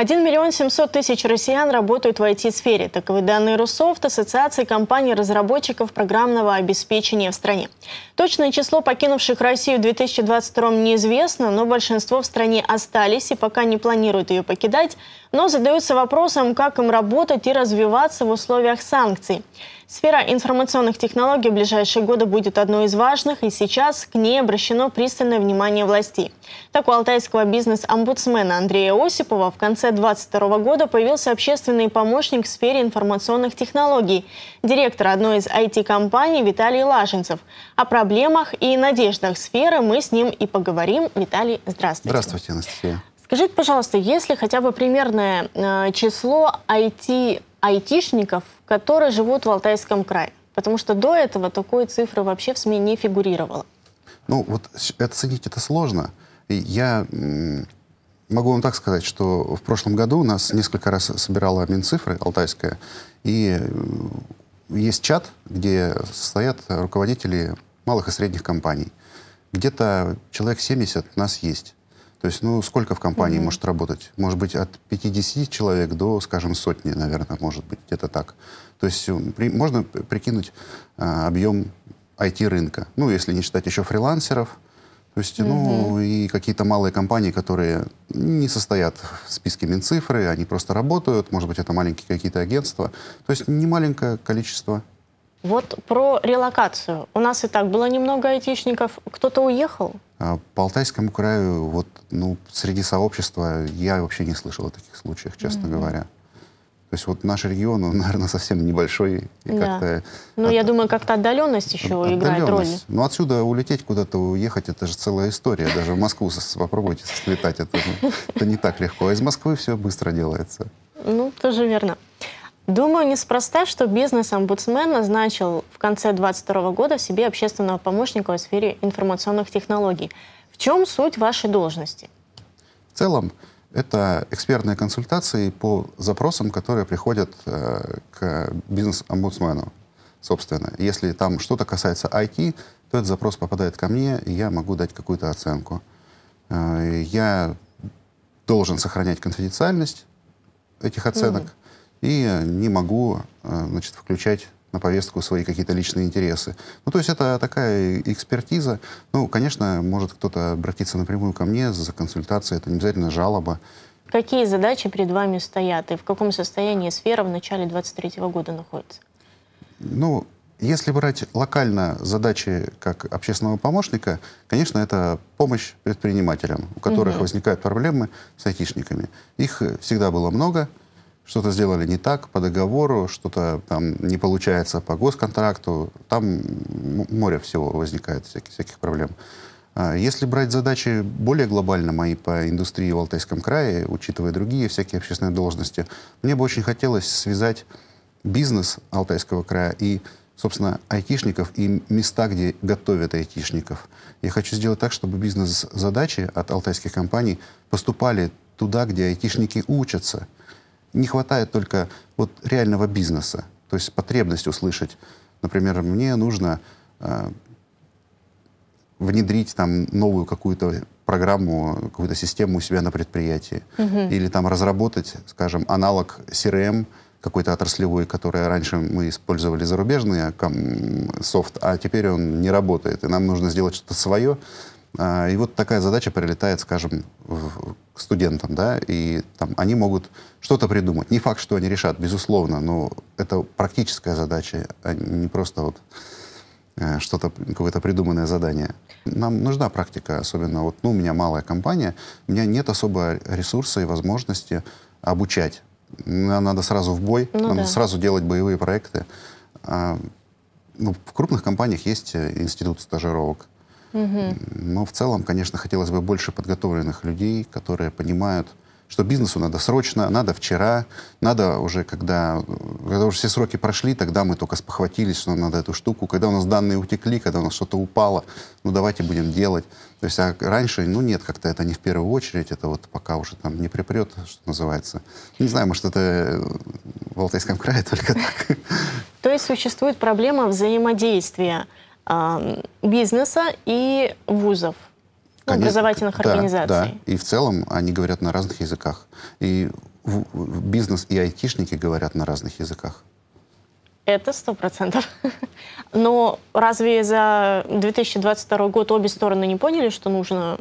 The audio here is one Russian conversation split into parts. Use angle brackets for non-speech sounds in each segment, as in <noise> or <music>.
1 миллион 700 тысяч россиян работают в IT-сфере. Таковы данные Русофт, Ассоциации компаний-разработчиков программного обеспечения в стране. Точное число покинувших Россию в 2022 неизвестно, но большинство в стране остались и пока не планируют ее покидать но задаются вопросом, как им работать и развиваться в условиях санкций. Сфера информационных технологий в ближайшие годы будет одной из важных, и сейчас к ней обращено пристальное внимание властей. Так у алтайского бизнес-омбудсмена Андрея Осипова в конце 2022 года появился общественный помощник в сфере информационных технологий, директор одной из IT-компаний Виталий Лаженцев. О проблемах и надеждах сферы мы с ним и поговорим. Виталий, здравствуйте. Здравствуйте, Анастасия. Скажите, пожалуйста, есть ли хотя бы примерное э, число IT, айтишников, которые живут в Алтайском крае? Потому что до этого такой цифры вообще в СМИ не фигурировало. Ну, вот оценить это сложно. Я могу вам так сказать, что в прошлом году у нас несколько раз собирала Минцифры Алтайская, и э, есть чат, где состоят руководители малых и средних компаний. Где-то человек 70 нас есть. То есть, ну, сколько в компании mm-hmm. может работать? Может быть, от 50 человек до, скажем, сотни, наверное, может быть, где-то так. То есть э, при, можно прикинуть а, объем IT-рынка. Ну, если не считать еще фрилансеров, то есть, mm-hmm. ну, и какие-то малые компании, которые не состоят в списке Минцифры, они просто работают, может быть, это маленькие какие-то агентства. То есть не маленькое количество. Вот про релокацию. У нас и так было немного айтишников. Кто-то уехал, а, по Алтайскому краю, вот, ну, среди сообщества я вообще не слышал о таких случаях, честно mm-hmm. говоря. То есть вот наш регион, он, <laughs> наверное, совсем небольшой. И да. как-то ну, от... я думаю, как-то отдаленность еще отдаленность. играет роль. Ну, отсюда улететь куда-то, уехать, это же целая история. Даже в Москву попробуйте слетать, это, это не так легко. А из Москвы все быстро делается. Ну, тоже верно. Думаю, неспроста, что бизнес-омбудсмен назначил в конце 2022 года себе общественного помощника в сфере информационных технологий. В чем суть вашей должности? В целом, это экспертные консультации по запросам, которые приходят э, к бизнес-омбудсмену, собственно. Если там что-то касается IT, то этот запрос попадает ко мне, и я могу дать какую-то оценку. Э, я должен сохранять конфиденциальность этих оценок. Угу и э, не могу э, значит, включать на повестку свои какие-то личные интересы. Ну, то есть это такая экспертиза. Ну, конечно, может кто-то обратиться напрямую ко мне за консультацией, это не обязательно жалоба. Какие задачи перед вами стоят и в каком состоянии сфера в начале 2023 года находится? Ну, если брать локально задачи как общественного помощника, конечно, это помощь предпринимателям, у которых угу. возникают проблемы с айтишниками. Их э, всегда было много, что-то сделали не так по договору, что-то там не получается по госконтракту, там море всего возникает, всяких, всяких проблем. А если брать задачи более глобально мои по индустрии в Алтайском крае, учитывая другие всякие общественные должности, мне бы очень хотелось связать бизнес Алтайского края и собственно, айтишников и места, где готовят айтишников. Я хочу сделать так, чтобы бизнес-задачи от алтайских компаний поступали туда, где айтишники учатся. Не хватает только вот реального бизнеса, то есть потребность услышать. Например, мне нужно э, внедрить там новую какую-то программу, какую-то систему у себя на предприятии. Угу. Или там разработать, скажем, аналог CRM, какой-то отраслевой, который раньше мы использовали зарубежный э, софт, а теперь он не работает, и нам нужно сделать что-то свое. А, и вот такая задача прилетает, скажем, к студентам, да, и там они могут что-то придумать. Не факт, что они решат, безусловно, но это практическая задача, а не просто вот э, что-то, какое-то придуманное задание. Нам нужна практика, особенно вот, ну, у меня малая компания, у меня нет особо ресурса и возможности обучать. надо сразу в бой, ну, надо да. сразу делать боевые проекты. А, ну, в крупных компаниях есть э, институт стажировок, но в целом, конечно, хотелось бы больше подготовленных людей, которые понимают, что бизнесу надо срочно, надо вчера, надо уже, когда, когда уже все сроки прошли, тогда мы только спохватились, что нам надо эту штуку. Когда у нас данные утекли, когда у нас что-то упало, ну давайте будем делать. То есть а раньше, ну нет, как-то это не в первую очередь, это вот пока уже там не припрет, что называется. Не знаю, может, это э, в Алтайском крае <laughs> только так. То есть существует проблема взаимодействия бизнеса и вузов. Конечно, ну, образовательных да, организаций. Да, и в целом они говорят на разных языках. И бизнес и айтишники говорят на разных языках. Это сто процентов. <laughs> Но разве за 2022 год обе стороны не поняли, что нужно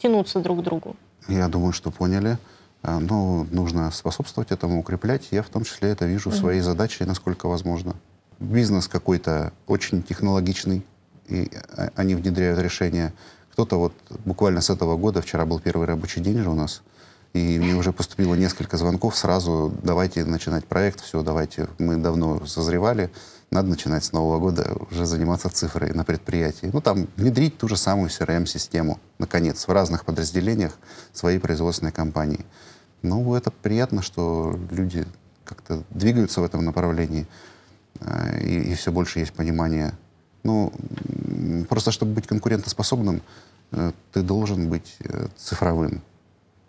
тянуться друг к другу? Я думаю, что поняли. А, но нужно способствовать этому, укреплять. Я в том числе это вижу в своей задаче, насколько возможно бизнес какой-то очень технологичный, и а, они внедряют решения. Кто-то вот буквально с этого года, вчера был первый рабочий день же у нас, и мне уже поступило несколько звонков сразу, давайте начинать проект, все, давайте, мы давно созревали, надо начинать с Нового года уже заниматься цифрой на предприятии. Ну, там внедрить ту же самую CRM-систему, наконец, в разных подразделениях своей производственной компании. Ну, это приятно, что люди как-то двигаются в этом направлении. Э, и, и все больше есть понимание. Ну, просто чтобы быть конкурентоспособным, э, ты должен быть э, цифровым.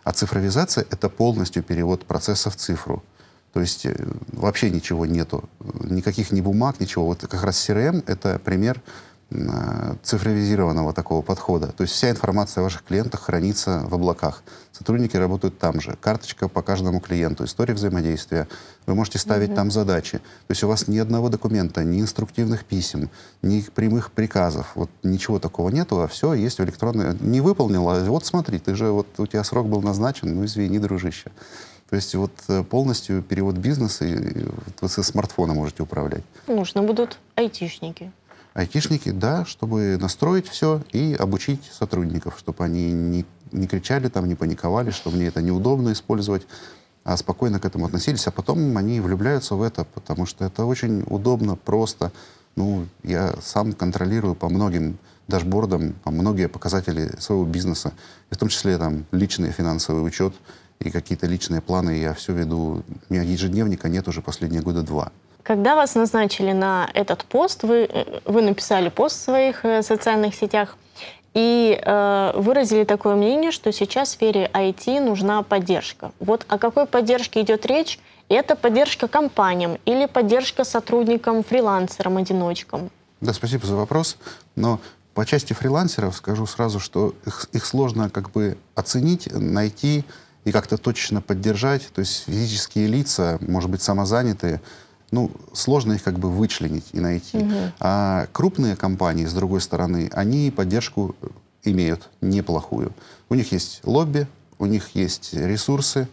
А цифровизация — это полностью перевод процесса в цифру. То есть вообще ничего нету, никаких ни бумаг, ничего. Вот как раз CRM — это пример Э, цифровизированного такого подхода. То есть вся информация о ваших клиентах хранится в облаках. Сотрудники работают там же. Карточка по каждому клиенту, история взаимодействия. Вы можете ставить mm-hmm. там задачи. То есть у вас ни одного документа, ни инструктивных писем, ни прямых приказов. Вот ничего такого нету, а все есть в электронной... Не выполнила, вот смотри, ты же, вот у тебя срок был назначен, ну извини, дружище. То есть вот э, полностью перевод бизнеса, и, вот вы со смартфона можете управлять. Нужно будут айтишники айтишники, да, чтобы настроить все и обучить сотрудников, чтобы они не, не кричали там, не паниковали, что мне это неудобно использовать, а спокойно к этому относились, а потом они влюбляются в это, потому что это очень удобно, просто. Ну, я сам контролирую по многим дашбордам там, многие показатели своего бизнеса, и в том числе там личный финансовый учет и какие-то личные планы я все веду. У меня ежедневника нет уже последние года два. Когда вас назначили на этот пост, вы, э, вы написали пост в своих э, социальных сетях и э, выразили такое мнение, что сейчас в сфере IT нужна поддержка. Вот о какой поддержке идет речь? Это поддержка компаниям или поддержка сотрудникам, фрилансерам, одиночкам? Да, спасибо за вопрос. Но по части фрилансеров скажу сразу, что их, их сложно как бы оценить, найти и как-то точечно поддержать. То есть физические лица, может быть, самозанятые, ну, сложно их как бы вычленить и найти. Угу. А крупные компании, с другой стороны, они поддержку э, имеют неплохую. У них есть лобби, у них есть ресурсы,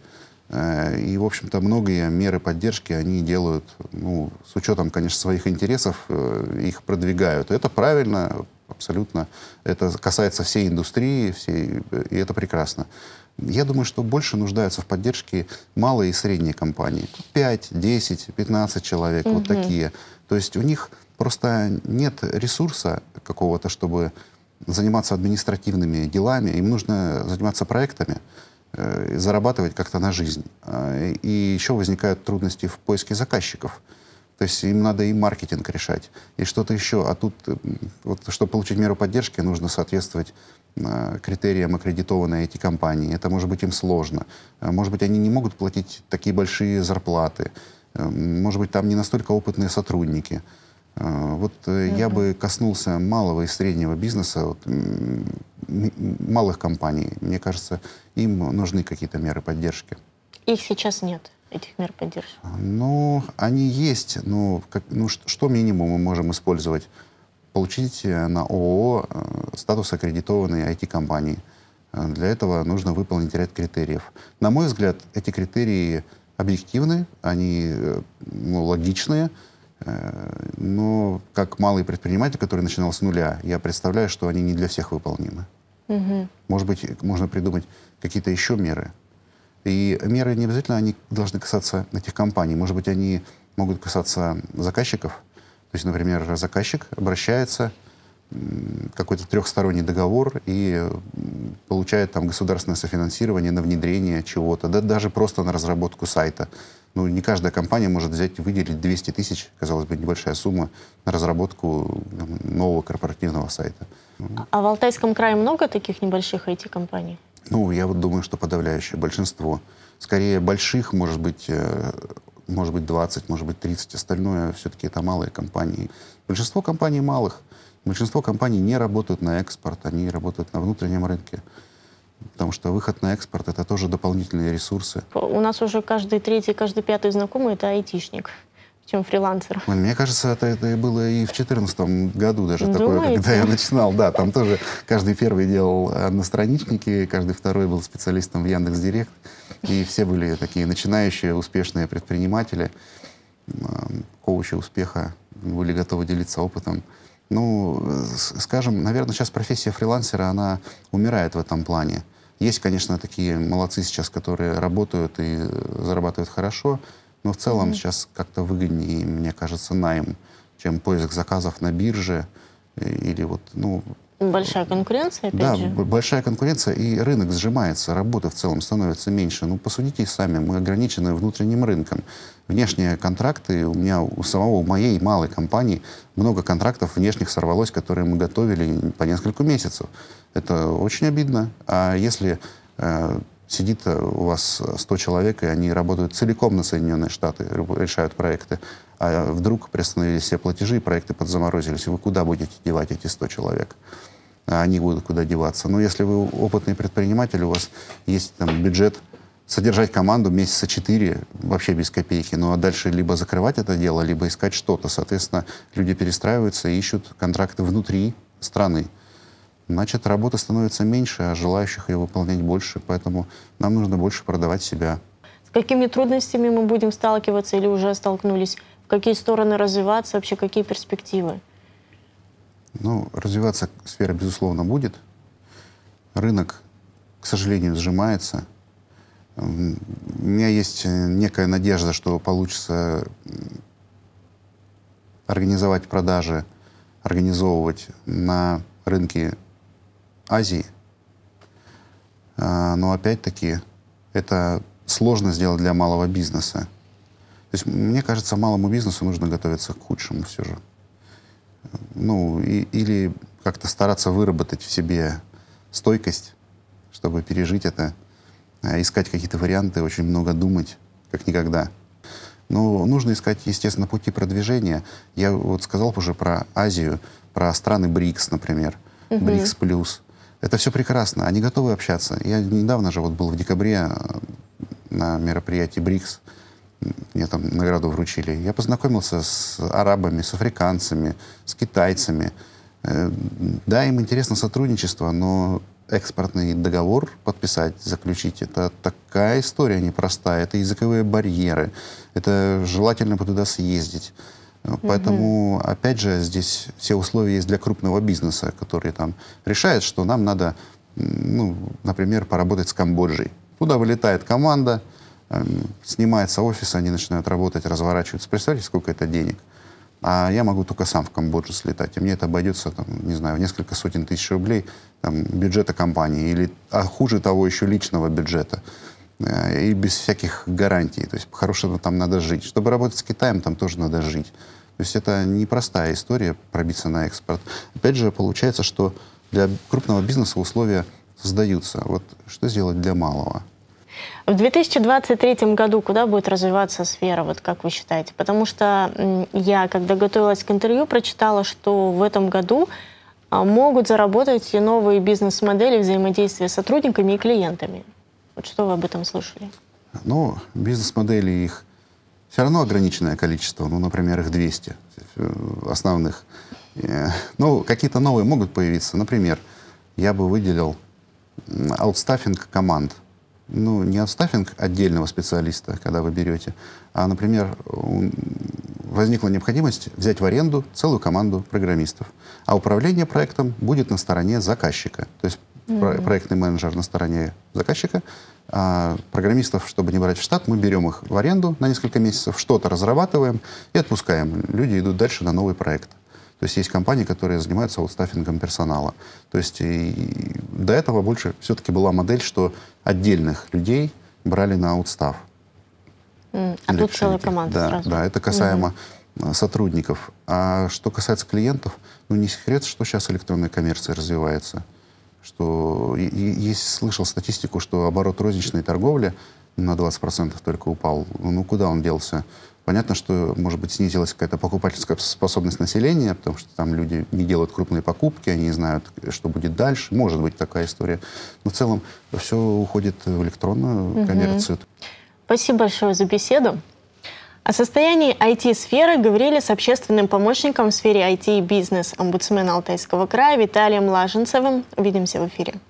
э, и, в общем-то, многие меры поддержки они делают, ну, с учетом, конечно, своих интересов, э, их продвигают. Это правильно, абсолютно. Это касается всей индустрии, всей, э, и это прекрасно я думаю, что больше нуждаются в поддержке малые и средние компании. 5, 10, 15 человек, угу. вот такие. То есть у них просто нет ресурса какого-то, чтобы заниматься административными делами, им нужно заниматься проектами, э, зарабатывать как-то на жизнь. Э, и еще возникают трудности в поиске заказчиков. То есть им надо и маркетинг решать, и что-то еще. А тут, э, вот, чтобы получить меру поддержки, нужно соответствовать Э, критериям аккредитованы эти компании. Это может быть им сложно. Э, может быть, они не могут платить такие большие зарплаты. Э, может быть, там не настолько опытные сотрудники. Вот mm-hmm. я бы коснулся малого и среднего бизнеса, вот, малых компаний. Мне кажется, им нужны какие-то меры поддержки. Их сейчас нет, этих мер поддержки? Ну, они есть, но как, ну, что минимум мы можем использовать? получить э, на ООО э, статус аккредитованной IT-компании. Э, для этого нужно выполнить ряд критериев. На мой взгляд, эти критерии объективны, они ну, логичные, но как малый предприниматель, который начинал с нуля, я представляю, что они не для всех выполнимы. Угу. Может быть, можно придумать какие-то еще меры. И меры не обязательно они должны касаться этих компаний. Может быть, они могут касаться заказчиков, то есть, например, заказчик обращается, какой-то трехсторонний договор и получает там государственное софинансирование на внедрение чего-то, да даже просто на разработку сайта. Ну, не каждая компания может взять и выделить 200 тысяч, казалось бы, небольшая сумма, на разработку там, нового корпоративного сайта. А, а в Алтайском крае много таких небольших IT-компаний? Ну, я вот думаю, что подавляющее большинство. Скорее, больших, может быть, э, может быть, 20, может быть, 30. Остальное все-таки это малые компании. Большинство компаний малых. Большинство компаний не работают на экспорт, они работают на внутреннем рынке. Потому что выход на экспорт — это тоже дополнительные ресурсы. У нас уже каждый третий, каждый пятый знакомый — это айтишник чем фрилансер. Мне кажется, это, это было и в 2014 году даже Думаете? такое, когда я начинал. Да, там тоже каждый первый делал одностраничники, э, каждый второй был специалистом в Яндекс.Директ. И все были такие начинающие, успешные предприниматели, коучи успеха, были готовы делиться опытом. Ну, скажем, наверное, сейчас профессия фрилансера, она умирает в этом плане. Есть, конечно, такие молодцы сейчас, которые работают и зарабатывают хорошо, но в целом mm-hmm. сейчас как-то выгоднее, мне кажется, найм, чем поиск заказов на бирже э, или вот, ну... Большая конкуренция, опять да, же. большая конкуренция, и рынок сжимается, работы в целом становится меньше. Ну, посудите сами, мы ограничены внутренним рынком. Внешние контракты, у меня, у самого, у моей малой компании много контрактов внешних сорвалось, которые мы готовили по несколько месяцев. Это очень обидно. А если э, сидит э, у вас 100 человек, и они работают целиком на Соединенные Штаты, решают проекты, а вдруг приостановились все платежи, и проекты подзаморозились, вы куда будете девать эти 100 человек? А они будут куда деваться. Но ну, если вы опытный предприниматель, у вас есть там бюджет, содержать команду месяца четыре вообще без копейки, ну а дальше либо закрывать это дело, либо искать что-то. Соответственно, люди перестраиваются и ищут контракты внутри страны значит, работа становится меньше, а желающих ее выполнять больше, поэтому нам нужно больше продавать себя. С какими трудностями мы будем сталкиваться или уже столкнулись? В какие стороны развиваться, вообще какие перспективы? Ну, развиваться сфера, безусловно, будет. Рынок, к сожалению, сжимается. У меня есть э, некая надежда, что получится организовать продажи, организовывать на рынке Азии. А, но опять-таки это сложно сделать для малого бизнеса. То есть, мне кажется, малому бизнесу нужно готовиться к худшему все же. Ну, и, или как-то стараться выработать в себе стойкость, чтобы пережить это, а, искать какие-то варианты, очень много думать, как никогда. Но нужно искать, естественно, пути продвижения. Я вот сказал уже про Азию, про страны БРИКС, например, угу. БРИКС плюс. Это все прекрасно, они готовы общаться. Я недавно же вот был в декабре э, на мероприятии БРИКС, мне там награду вручили. Я познакомился с арабами, с африканцами, с китайцами. Э, да, им интересно сотрудничество, но экспортный договор подписать, заключить, это такая история непростая. Это языковые барьеры, это желательно бы туда съездить. Э, поэтому, угу. опять же, здесь все условия есть для крупного бизнеса, который там решает, что нам надо, ну, например, поработать с Камбоджей. Туда вылетает команда, эм, снимается офис, они начинают работать, разворачиваются. Представьте, сколько это денег. А я могу только сам в Камбоджу слетать, и мне это обойдется, там, не знаю, в несколько сотен тысяч рублей там, бюджета компании, или, а хуже того, еще личного бюджета. Э, и без всяких гарантий. То есть по-хорошему там надо жить. Чтобы работать с Китаем, там тоже надо жить. То есть это непростая история пробиться на экспорт. Опять же, получается, что для крупного бизнеса условия создаются. Вот что сделать для малого? В 2023 году куда будет развиваться сфера, вот как вы считаете? Потому что я, когда готовилась к интервью, прочитала, что в этом году а, могут заработать и новые бизнес-модели взаимодействия с сотрудниками и клиентами. Вот что вы об этом слышали? Ну, бизнес-модели их все равно ограниченное количество, ну, например, их 200 э, основных. Э, ну, какие-то новые могут появиться. Например, я бы выделил аутстаффинг команд. Ну, не аутстаффинг отдельного специалиста, когда вы берете, а, например, возникла необходимость взять в аренду целую команду программистов, а управление проектом будет на стороне заказчика. То есть mm проектный менеджер на стороне заказчика. А программистов, чтобы не брать в штат, мы берем их в аренду на несколько месяцев, что-то разрабатываем и отпускаем. Люди идут дальше на новый проект. То есть есть компании, которые занимаются аутстаффингом персонала. То есть и до этого больше все-таки была модель, что отдельных людей брали на аутстаф. Mm, а тут целая команда да, сразу. Да, это касаемо mm-hmm. сотрудников. А что касается клиентов, ну не секрет, что сейчас электронная коммерция развивается что и, есть, слышал статистику, что оборот розничной торговли на 20% только упал. Ну, куда он делся? Понятно, что, может быть, снизилась какая-то покупательская способность населения, потому что там люди не делают крупные покупки, они не знают, что будет дальше. Может быть, такая история. Но в целом все уходит в электронную угу. коммерцию. Спасибо большое за беседу. О состоянии IT-сферы говорили с общественным помощником в сфере IT и бизнес омбудсмена Алтайского края Виталием Лаженцевым. Увидимся в эфире.